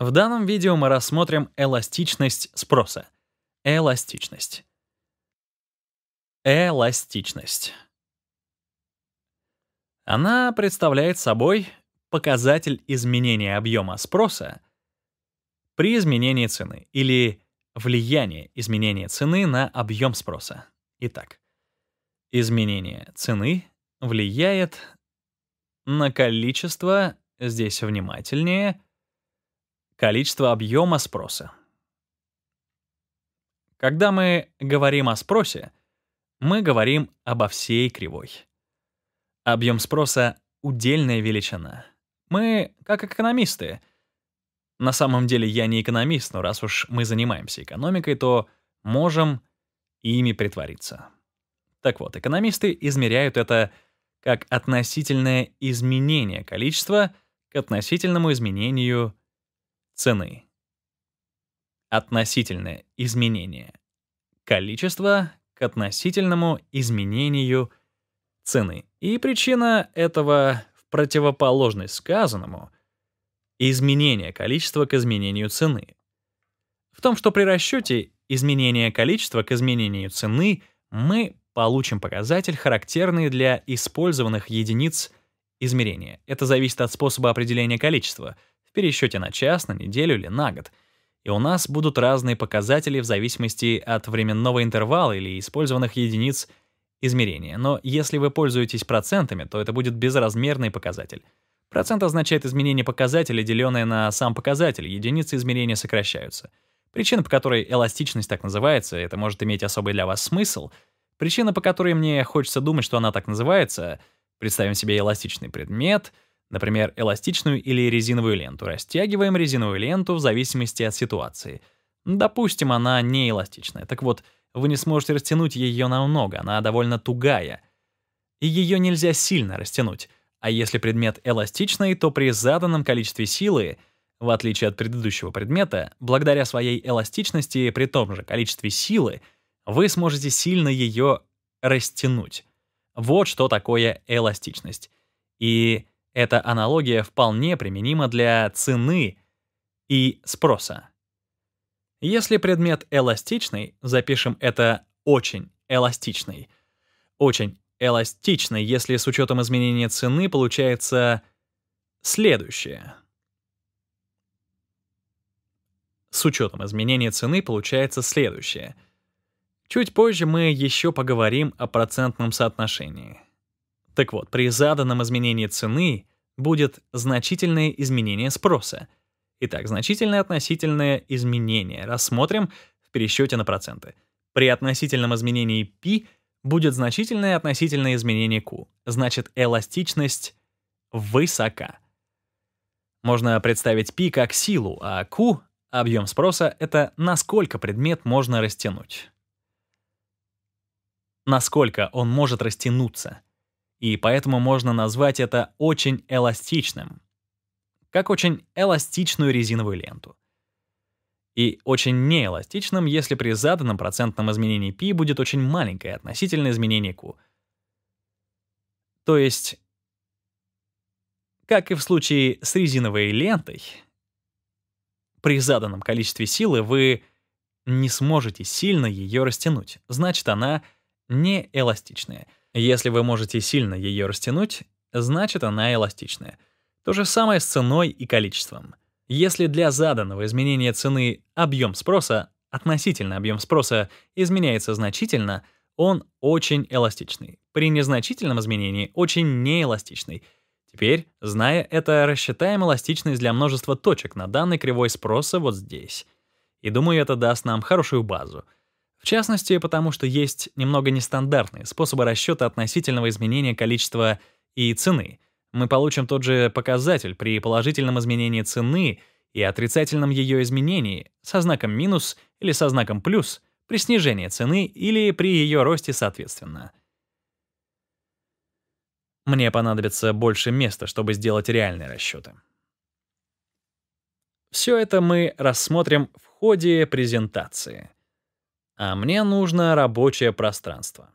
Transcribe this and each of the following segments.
В данном видео мы рассмотрим эластичность спроса. Эластичность. Эластичность. Она представляет собой показатель изменения объема спроса при изменении цены или влияние изменения цены на объем спроса. Итак, изменение цены влияет на количество, здесь внимательнее, Количество объема спроса. Когда мы говорим о спросе, мы говорим обо всей кривой. Объем спроса — удельная величина. Мы, как экономисты, на самом деле я не экономист, но раз уж мы занимаемся экономикой, то можем ими притвориться. Так вот, экономисты измеряют это как относительное изменение количества к относительному изменению цены. Относительное изменение. Количество к относительному изменению цены. И причина этого в противоположность сказанному изменение количества к изменению цены. В том, что при расчете изменения количества к изменению цены мы получим показатель, характерный для использованных единиц измерения. Это зависит от способа определения количества — в пересчете на час, на неделю или на год. И у нас будут разные показатели в зависимости от временного интервала или использованных единиц измерения. Но если вы пользуетесь процентами, то это будет безразмерный показатель. Процент означает изменение показателя, деленное на сам показатель. Единицы измерения сокращаются. Причина, по которой эластичность так называется, это может иметь особый для вас смысл. Причина, по которой мне хочется думать, что она так называется, представим себе эластичный предмет — Например, эластичную или резиновую ленту. Растягиваем резиновую ленту в зависимости от ситуации. Допустим, она не эластичная. Так вот, вы не сможете растянуть ее намного, она довольно тугая. И ее нельзя сильно растянуть. А если предмет эластичный, то при заданном количестве силы, в отличие от предыдущего предмета, благодаря своей эластичности при том же количестве силы, вы сможете сильно ее растянуть. Вот что такое эластичность. И эта аналогия вполне применима для цены и спроса. Если предмет эластичный, запишем это «очень эластичный». Очень эластичный, если с учетом изменения цены получается следующее. С учетом изменения цены получается следующее. Чуть позже мы еще поговорим о процентном соотношении. Так вот, при заданном изменении цены будет значительное изменение спроса. Итак, значительное относительное изменение рассмотрим в пересчете на проценты. При относительном изменении π будет значительное относительное изменение Q. Значит, эластичность высока. Можно представить π как силу, а Q — объем спроса — это насколько предмет можно растянуть. Насколько он может растянуться — и поэтому можно назвать это очень эластичным. Как очень эластичную резиновую ленту. И очень неэластичным, если при заданном процентном изменении π будет очень маленькое относительное изменение q. То есть, как и в случае с резиновой лентой, при заданном количестве силы вы не сможете сильно ее растянуть, значит, она неэластичная — если вы можете сильно ее растянуть, значит она эластичная. То же самое с ценой и количеством. Если для заданного изменения цены объем спроса, относительно объем спроса, изменяется значительно, он очень эластичный. При незначительном изменении очень неэластичный. Теперь, зная это, рассчитаем эластичность для множества точек на данной кривой спроса вот здесь. И думаю, это даст нам хорошую базу — в частности, потому что есть немного нестандартные способы расчета относительного изменения количества и цены. Мы получим тот же показатель при положительном изменении цены и отрицательном ее изменении со знаком минус или со знаком плюс при снижении цены или при ее росте соответственно. Мне понадобится больше места, чтобы сделать реальные расчеты. Все это мы рассмотрим в ходе презентации а мне нужно рабочее пространство.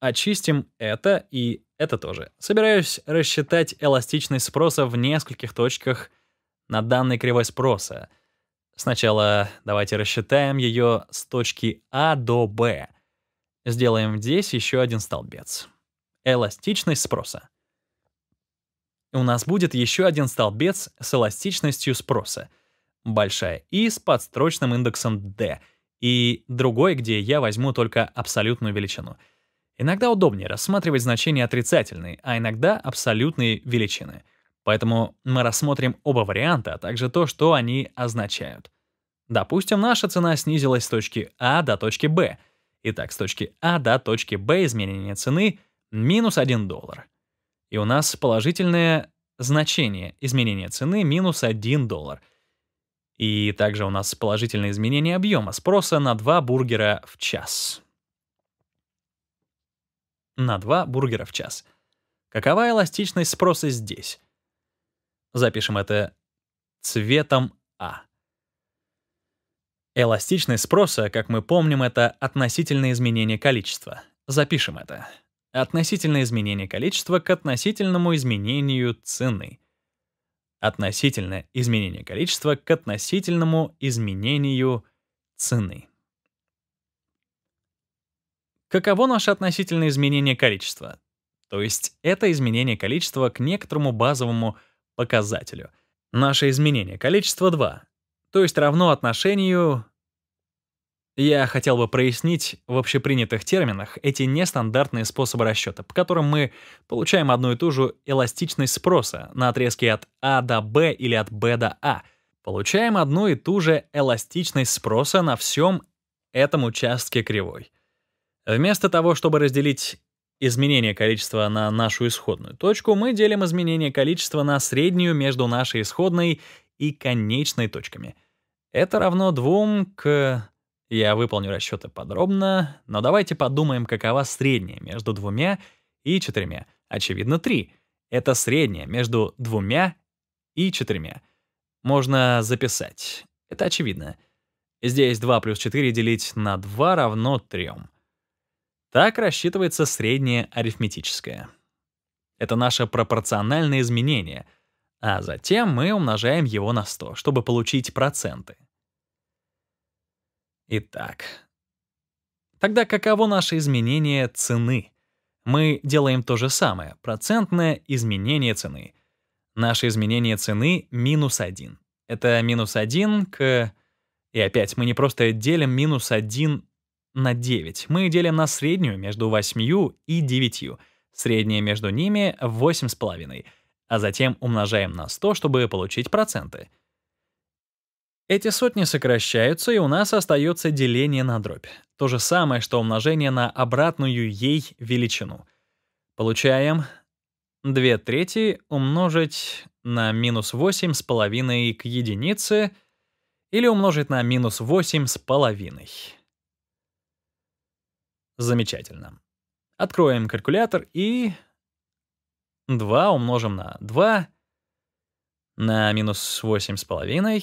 Очистим это и это тоже. Собираюсь рассчитать эластичность спроса в нескольких точках на данной кривой спроса. Сначала давайте рассчитаем ее с точки А до Б. Сделаем здесь еще один столбец. Эластичность спроса. У нас будет еще один столбец с эластичностью спроса. Большая И с подстрочным индексом D — и другой, где я возьму только абсолютную величину. Иногда удобнее рассматривать значения отрицательные, а иногда абсолютные величины. Поэтому мы рассмотрим оба варианта, а также то, что они означают. Допустим, наша цена снизилась с точки А до точки Б. Итак, с точки А до точки Б изменение цены — минус 1 доллар. И у нас положительное значение изменения цены — минус 1 доллар — и также у нас положительное изменение объема спроса на 2 бургера в час. На 2 бургера в час. Какова эластичность спроса здесь? Запишем это цветом А. Эластичность спроса, как мы помним, это относительное изменение количества. Запишем это. Относительное изменение количества к относительному изменению цены. Относительное изменение количества к относительному изменению цены. Каково наше относительное изменение количества? То есть это изменение количества к некоторому базовому показателю. Наше изменение количества 2, то есть равно отношению я хотел бы прояснить в общепринятых терминах эти нестандартные способы расчета, по которым мы получаем одну и ту же эластичность спроса на отрезке от А до Б или от Б до А. Получаем одну и ту же эластичность спроса на всем этом участке кривой. Вместо того, чтобы разделить изменение количества на нашу исходную точку, мы делим изменение количества на среднюю между нашей исходной и конечной точками. Это равно 2 к я выполню расчеты подробно, но давайте подумаем, какова средняя между двумя и четырьмя. Очевидно, три. Это средняя между двумя и четырьмя. Можно записать. Это очевидно. Здесь 2 плюс 4 делить на 2 равно 3. Так рассчитывается среднее арифметическое. Это наше пропорциональное изменение, а затем мы умножаем его на 100, чтобы получить проценты. Итак, тогда каково наше изменение цены? Мы делаем то же самое, процентное изменение цены. Наше изменение цены минус 1. Это минус 1 к... И опять, мы не просто делим минус 1 на 9. Мы делим на среднюю между 8 и 9. Средняя между ними 8,5. А затем умножаем на 100, чтобы получить проценты. Эти сотни сокращаются, и у нас остается деление на дробь. То же самое, что умножение на обратную ей величину. Получаем 2 трети умножить на минус с 8,5 к единице или умножить на минус с половиной. Замечательно. Откроем калькулятор и 2 умножим на 2 на минус с половиной.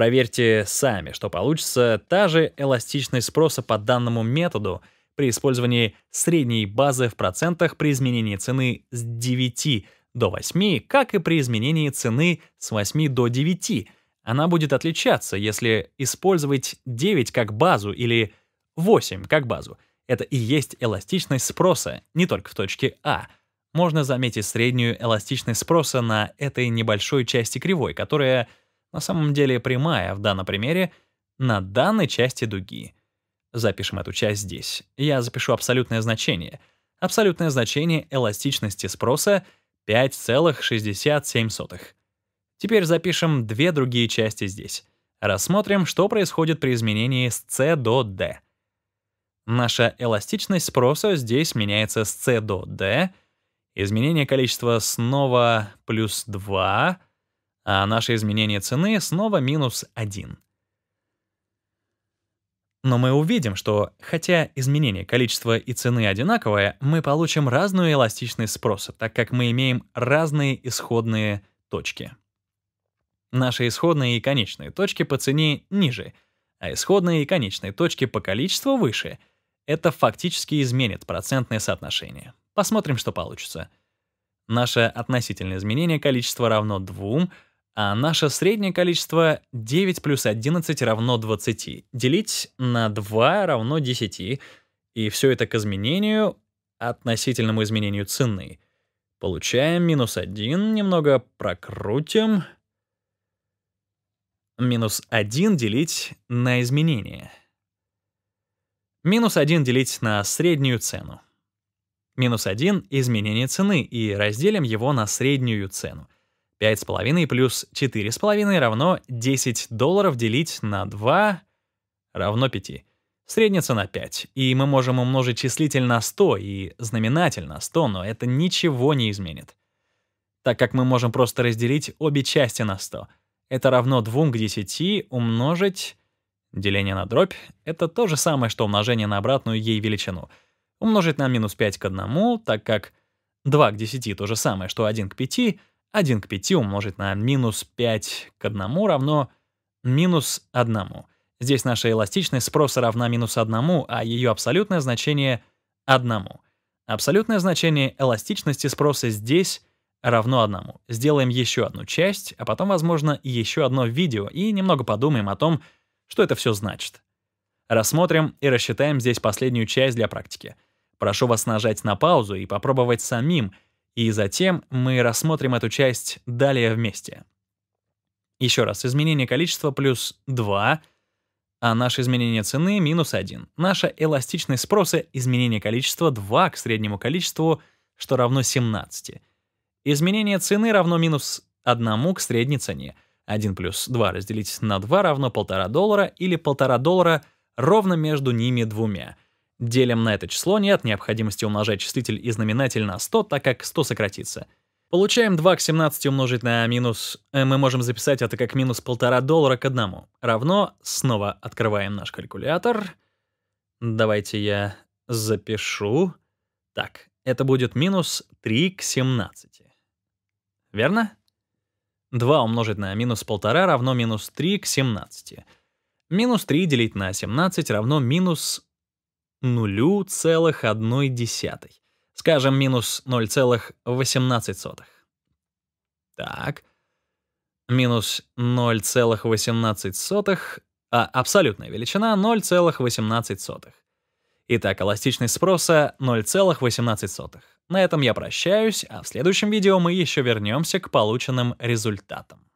Проверьте сами, что получится та же эластичность спроса по данному методу при использовании средней базы в процентах при изменении цены с 9 до 8, как и при изменении цены с 8 до 9. Она будет отличаться, если использовать 9 как базу или 8 как базу. Это и есть эластичность спроса, не только в точке А. Можно заметить среднюю эластичность спроса на этой небольшой части кривой, которая — на самом деле прямая а в данном примере, на данной части дуги. Запишем эту часть здесь. Я запишу абсолютное значение. Абсолютное значение эластичности спроса 5,67. Теперь запишем две другие части здесь. Рассмотрим, что происходит при изменении с C до D. Наша эластичность спроса здесь меняется с C до D. Изменение количества снова плюс 2 а наше изменение цены снова минус 1. Но мы увидим, что хотя изменение количества и цены одинаковое, мы получим разную эластичность спроса, так как мы имеем разные исходные точки. Наши исходные и конечные точки по цене ниже, а исходные и конечные точки по количеству выше. Это фактически изменит процентное соотношение. Посмотрим, что получится. Наше относительное изменение количества равно 2, а наше среднее количество 9 плюс 11 равно 20. Делить на 2 равно 10. И все это к изменению, относительному изменению цены. Получаем минус 1, немного прокрутим. Минус 1 делить на изменение. Минус 1 делить на среднюю цену. Минус 1 — изменение цены, и разделим его на среднюю цену — 5,5 плюс 4,5 равно 10 долларов делить на 2 равно 5. Средняя цена 5, и мы можем умножить числитель на 100 и знаменатель на 100, но это ничего не изменит. Так как мы можем просто разделить обе части на 100. Это равно 2 к 10 умножить... Деление на дробь — это то же самое, что умножение на обратную ей величину. Умножить на минус 5 к 1, так как 2 к 10 — то же самое, что 1 к 5, 1 к 5 умножить на минус 5 к 1 равно минус 1. Здесь наша эластичность спроса равна минус 1, а ее абсолютное значение — 1. Абсолютное значение эластичности спроса здесь равно 1. Сделаем еще одну часть, а потом, возможно, еще одно видео, и немного подумаем о том, что это все значит. Рассмотрим и рассчитаем здесь последнюю часть для практики. Прошу вас нажать на паузу и попробовать самим — и затем мы рассмотрим эту часть далее вместе. Еще раз, изменение количества плюс 2, а наше изменение цены минус 1. Наша эластичность спроса — изменение количества 2 к среднему количеству, что равно 17. Изменение цены равно минус 1 к средней цене. 1 плюс 2 разделить на 2 равно 1,5 доллара или 1,5 доллара ровно между ними двумя. Делим на это число, нет необходимости умножать числитель и знаменатель на 100, так как 100 сократится. Получаем 2 к 17 умножить на минус... Э, мы можем записать это как минус 1,5 доллара к 1. Равно, снова открываем наш калькулятор. Давайте я запишу. Так, это будет минус 3 к 17. Верно? 2 умножить на минус 1,5 равно минус 3 к 17. Минус 3 делить на 17 равно минус нулю целых одной десятой, Скажем, минус 0,18. Так. Минус 0,18, а абсолютная величина 0,18. Итак, эластичность спроса 0,18. На этом я прощаюсь, а в следующем видео мы еще вернемся к полученным результатам.